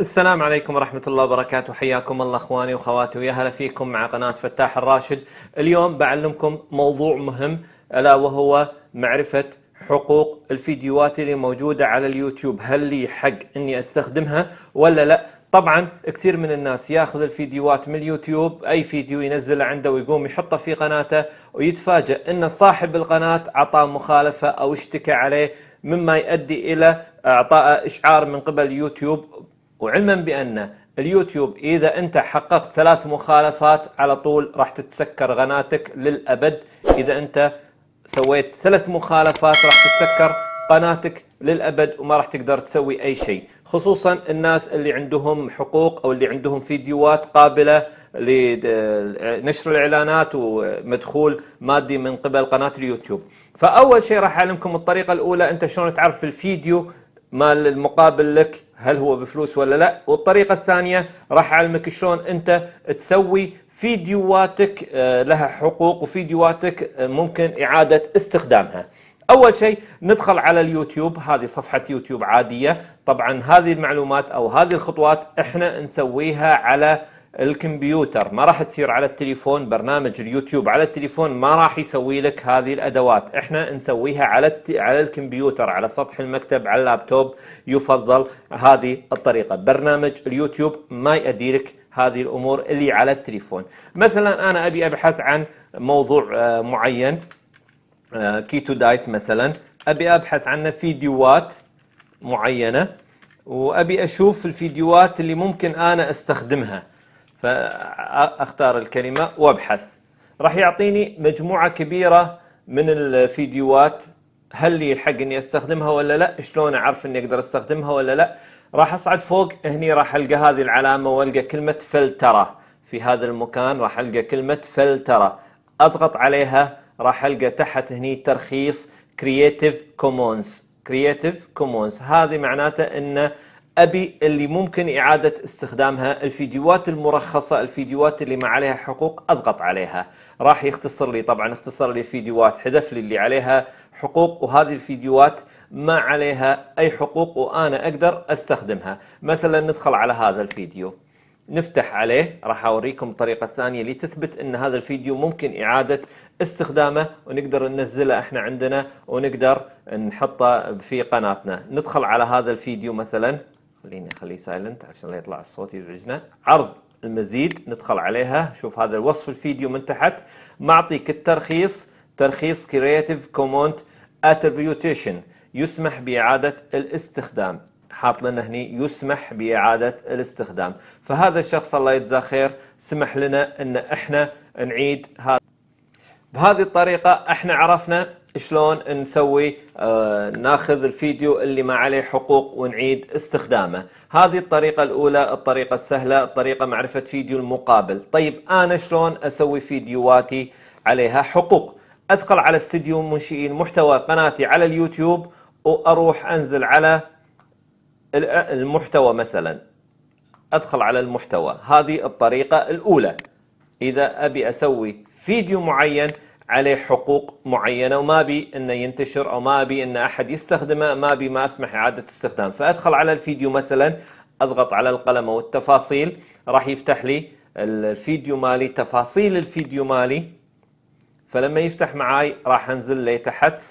السلام عليكم ورحمة الله وبركاته حياكم الله أخواني وخواتي ويا هلا فيكم مع قناة فتاح الراشد اليوم بعلمكم موضوع مهم ألا وهو معرفة حقوق الفيديوهات اللي موجودة على اليوتيوب هل لي حق أني أستخدمها ولا لا طبعا كثير من الناس ياخذ الفيديوهات من اليوتيوب اي فيديو ينزله عنده ويقوم يحطه في قناته ويتفاجئ ان صاحب القناه اعطاه مخالفه او اشتكى عليه مما يؤدي الى اعطاء اشعار من قبل يوتيوب وعلما بأن اليوتيوب إذا أنت حققت ثلاث مخالفات على طول راح تتسكر قناتك للأبد إذا أنت سويت ثلاث مخالفات راح تتسكر قناتك للأبد وما راح تقدر تسوي أي شيء خصوصا الناس اللي عندهم حقوق أو اللي عندهم فيديوهات قابلة لنشر الإعلانات ومدخول مادي من قبل قناة اليوتيوب فأول شيء راح أعلمكم الطريقة الأولى أنت شلون تعرف الفيديو مال المقابل لك هل هو بفلوس ولا لا والطريقة الثانية راح أعلمك شلون أنت تسوي فيديوهاتك آه، لها حقوق وفيديوهاتك آه، ممكن إعادة استخدامها أول شيء ندخل على اليوتيوب هذه صفحة يوتيوب عادية طبعا هذه المعلومات أو هذه الخطوات إحنا نسويها على الكمبيوتر ما راح تصير على التليفون برنامج اليوتيوب على التليفون ما راح يسوي لك هذه الادوات احنا نسويها على الت... على الكمبيوتر على سطح المكتب على اللابتوب يفضل هذه الطريقه برنامج اليوتيوب ما يؤدي لك هذه الامور اللي على التليفون مثلا انا ابي ابحث عن موضوع آه، معين آه، كيتو دايت مثلا ابي ابحث عنه فيديوهات معينه وابي اشوف الفيديوهات اللي ممكن انا استخدمها فاختار الكلمه وابحث راح يعطيني مجموعه كبيره من الفيديوهات هل لي الحق اني استخدمها ولا لا شلون اعرف اني اقدر استخدمها ولا لا راح اصعد فوق هني راح القى هذه العلامه والقى كلمه فلتره في هذا المكان راح القى كلمه فلتره اضغط عليها راح القى تحت هني ترخيص كرييتيف كومونز كرييتيف كومونز هذه معناته انه ابي اللي ممكن اعاده استخدامها الفيديوهات المرخصه الفيديوهات اللي ما عليها حقوق اضغط عليها راح يختصر لي طبعا اختصر لي فيديوهات حذف لي اللي عليها حقوق وهذه الفيديوهات ما عليها اي حقوق وانا اقدر استخدمها مثلا ندخل على هذا الفيديو نفتح عليه راح اوريكم الطريقه الثانيه اللي تثبت ان هذا الفيديو ممكن اعاده استخدامه ونقدر ننزله احنا عندنا ونقدر نحطه في قناتنا ندخل على هذا الفيديو مثلا خليني اخليه سايلنت عشان لا يطلع الصوت يزعجنا عرض المزيد ندخل عليها شوف هذا الوصف الفيديو من تحت معطيك الترخيص ترخيص كرياتيف كومونت اتربيوتيشن يسمح بإعادة الاستخدام حاط لنا هني يسمح بإعادة الاستخدام فهذا الشخص الله يجزاه خير سمح لنا أن إحنا نعيد هذا بهذه الطريقة احنا عرفنا شلون نسوي آه ناخذ الفيديو اللي ما عليه حقوق ونعيد استخدامه هذه الطريقة الأولى الطريقة السهلة الطريقة معرفة فيديو المقابل طيب أنا شلون أسوي فيديوهاتي عليها حقوق أدخل على استديو منشئين محتوى قناتي على اليوتيوب وأروح أنزل على المحتوى مثلا أدخل على المحتوى هذه الطريقة الأولى إذا أبي أسوي فيديو معين عليه حقوق معينه وما ابي انه ينتشر او ما ابي ان احد يستخدمه ما ابي ما اسمح اعاده استخدام فادخل على الفيديو مثلا اضغط على القلم او التفاصيل راح يفتح لي الفيديو مالي تفاصيل الفيديو مالي فلما يفتح معي راح انزل لي تحت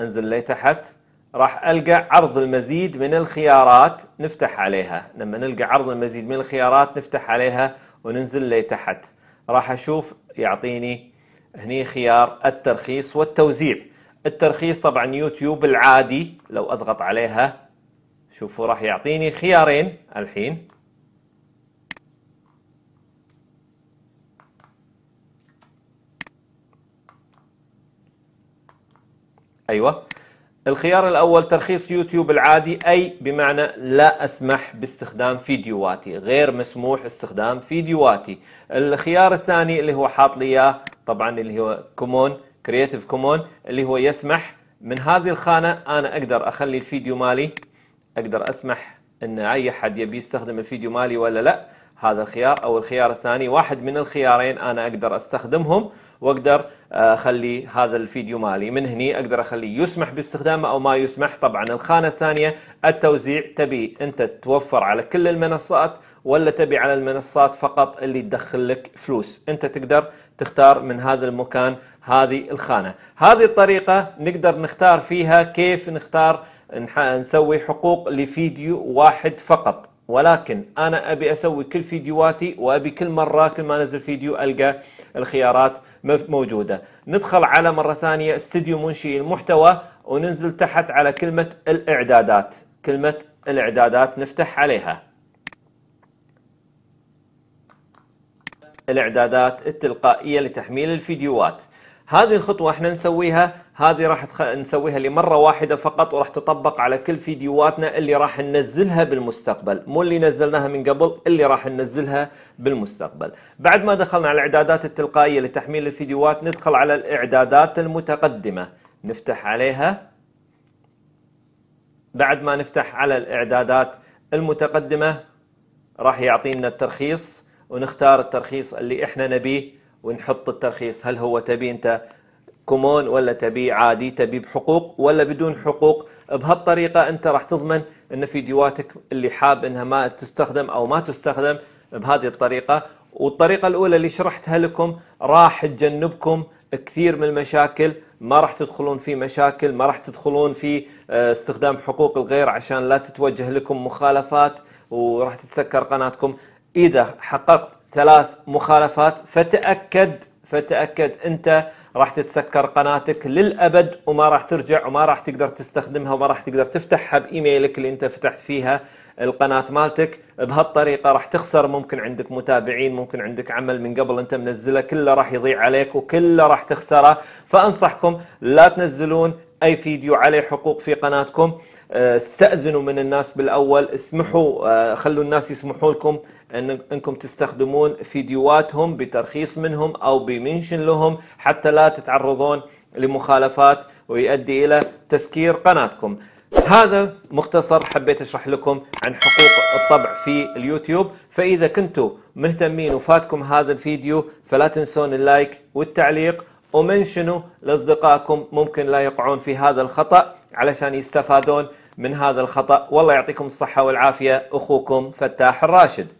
انزل لي تحت راح القى عرض المزيد من الخيارات نفتح عليها لما نلقى عرض المزيد من الخيارات نفتح عليها وننزل لي تحت راح اشوف يعطيني هني خيار الترخيص والتوزيع الترخيص طبعا يوتيوب العادي لو اضغط عليها شوفوا راح يعطيني خيارين الحين ايوه الخيار الاول ترخيص يوتيوب العادي اي بمعنى لا اسمح باستخدام فيديوهاتي غير مسموح استخدام فيديوهاتي الخيار الثاني اللي هو حاط لي اياه طبعا اللي هو كومون كرييتيف كومون اللي هو يسمح من هذه الخانه انا اقدر اخلي الفيديو مالي اقدر اسمح ان اي حد يبي يستخدم الفيديو مالي ولا لا هذا الخيار او الخيار الثاني واحد من الخيارين انا اقدر استخدمهم واقدر اخلي هذا الفيديو مالي من هني اقدر اخليه يسمح باستخدامه او ما يسمح طبعا الخانه الثانيه التوزيع تبي انت توفر على كل المنصات ولا تبي على المنصات فقط اللي تدخل لك فلوس انت تقدر تختار من هذا المكان هذه الخانه هذه الطريقه نقدر نختار فيها كيف نختار نسوي حقوق لفيديو واحد فقط ولكن انا ابي اسوي كل فيديوهاتي وابي كل مره كل ما انزل فيديو القى الخيارات موجوده ندخل على مره ثانيه استديو منشئ المحتوى وننزل تحت على كلمه الاعدادات كلمه الاعدادات نفتح عليها الاعدادات التلقائيه لتحميل الفيديوهات هذه الخطوة احنا نسويها هذه راح تخ... نسويها لمرة واحدة فقط وراح تطبق على كل فيديوهاتنا اللي راح ننزلها بالمستقبل مو اللي نزلناها من قبل اللي راح ننزلها بالمستقبل بعد ما دخلنا على الاعدادات التلقائية لتحميل الفيديوهات ندخل على الاعدادات المتقدمة نفتح عليها بعد ما نفتح على الاعدادات المتقدمة راح يعطينا الترخيص ونختار الترخيص اللي احنا نبيه ونحط الترخيص هل هو تبي انت كومون ولا تبي عادي تبي بحقوق ولا بدون حقوق بهالطريقة انت راح تضمن ان فيديوهاتك اللي حاب انها ما تستخدم او ما تستخدم بهذه الطريقة والطريقة الاولى اللي شرحتها لكم راح تجنبكم كثير من المشاكل ما راح تدخلون في مشاكل ما راح تدخلون في آه، استخدام حقوق الغير عشان لا تتوجه لكم مخالفات وراح تتسكر قناتكم اذا حققت ثلاث مخالفات فتأكد فتأكد أنت راح تتسكر قناتك للأبد وما راح ترجع وما راح تقدر تستخدمها وما راح تقدر تفتحها بإيميلك اللي أنت فتحت فيها القناة مالتك بهالطريقة راح تخسر ممكن عندك متابعين ممكن عندك عمل من قبل أنت منزله كله راح يضيع عليك وكله راح تخسره فأنصحكم لا تنزلون أي فيديو عليه حقوق في قناتكم آه، استأذنوا من الناس بالأول اسمحوا آه، خلوا الناس يسمحوا لكم أن أنكم تستخدمون فيديوهاتهم بترخيص منهم أو بمنشن لهم حتى لا تتعرضون لمخالفات ويؤدي إلى تسكير قناتكم هذا مختصر حبيت اشرح لكم عن حقوق الطبع في اليوتيوب فاذا كنتم مهتمين وفاتكم هذا الفيديو فلا تنسون اللايك والتعليق ومنشنوا لاصدقائكم ممكن لا يقعون في هذا الخطا علشان يستفادون من هذا الخطا والله يعطيكم الصحه والعافيه اخوكم فتاح الراشد